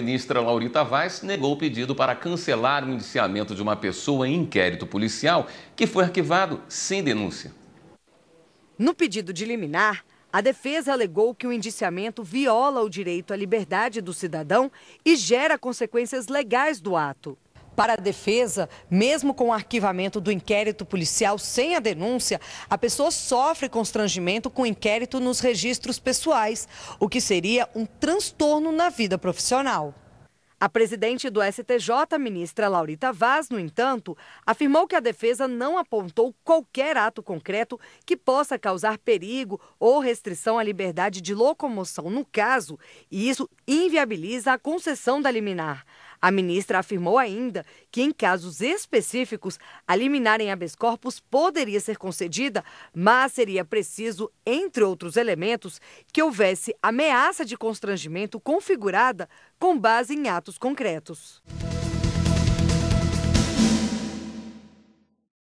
Ministra Laurita Vaz negou o pedido para cancelar o indiciamento de uma pessoa em inquérito policial que foi arquivado sem denúncia. No pedido de liminar, a defesa alegou que o indiciamento viola o direito à liberdade do cidadão e gera consequências legais do ato. Para a defesa, mesmo com o arquivamento do inquérito policial sem a denúncia, a pessoa sofre constrangimento com o inquérito nos registros pessoais, o que seria um transtorno na vida profissional. A presidente do STJ, ministra Laurita Vaz, no entanto, afirmou que a defesa não apontou qualquer ato concreto que possa causar perigo ou restrição à liberdade de locomoção no caso, e isso inviabiliza a concessão da liminar. A ministra afirmou ainda que, em casos específicos, a liminar em habeas corpus poderia ser concedida, mas seria preciso, entre outros elementos, que houvesse ameaça de constrangimento configurada com base em atos concretos.